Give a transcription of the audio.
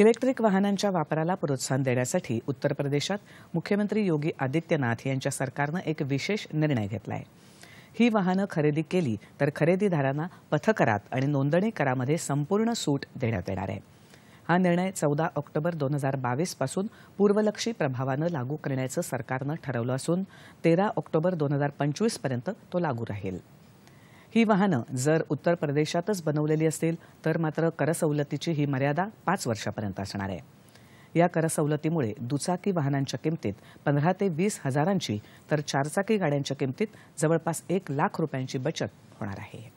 electric वाहनांच्या वापराला प्रोत्साहन देण्यासाठी उत्तर प्रदेशात मुख्यमंत्री योगी आदित्यनाथ यांच्या सरकारनं एक विशेष निर्णय घेतला आहे ही वाहनं खरेदी केली तर खरेदीदारांना पथकरात आणि नोंदणी करामध्ये संपूर्ण सूट देण्यात येणार आहे हा निर्णय चौदा ऑक्टोबर दोन हजार बावीसपासून पूर्वलक्षी प्रभावानं लागू करण्याचं सरकारनं ठरवलं असून तेरा ऑक्टोबर दोन हजार पंचवीसपर्यंत तो लागू राहील ही वाहनं जर उत्तर प्रदेशातच बनवलेली असतील तर मात्र करसवलतीची ही मर्यादा पाच वर्षापर्यंत असणार आहे या करसवलतीमुळे दुचाकी वाहनांच्या किमतीत पंधरा ते वीस हजारांची तर चारचाकी गाड्यांच्या किमतीत जवळपास एक लाख रुपयांची बचत होणार आहे